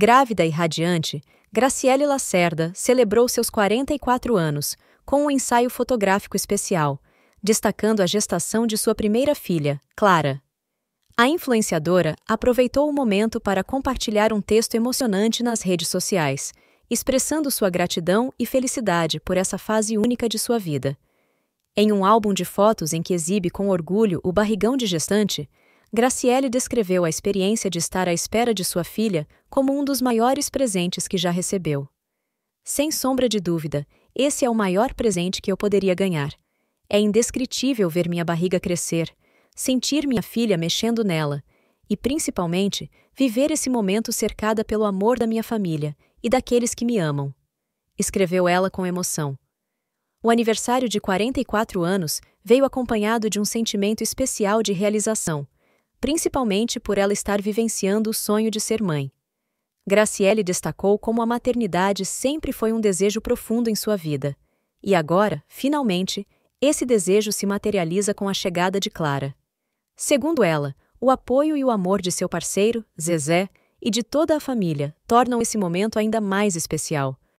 Grávida e radiante, Graciele Lacerda celebrou seus 44 anos com um ensaio fotográfico especial, destacando a gestação de sua primeira filha, Clara. A influenciadora aproveitou o momento para compartilhar um texto emocionante nas redes sociais, expressando sua gratidão e felicidade por essa fase única de sua vida. Em um álbum de fotos em que exibe com orgulho o barrigão de gestante, Graciele descreveu a experiência de estar à espera de sua filha como um dos maiores presentes que já recebeu. Sem sombra de dúvida, esse é o maior presente que eu poderia ganhar. É indescritível ver minha barriga crescer, sentir minha filha mexendo nela e, principalmente, viver esse momento cercada pelo amor da minha família e daqueles que me amam. Escreveu ela com emoção. O aniversário de 44 anos veio acompanhado de um sentimento especial de realização, principalmente por ela estar vivenciando o sonho de ser mãe. Graciele destacou como a maternidade sempre foi um desejo profundo em sua vida. E agora, finalmente, esse desejo se materializa com a chegada de Clara. Segundo ela, o apoio e o amor de seu parceiro, Zezé, e de toda a família tornam esse momento ainda mais especial.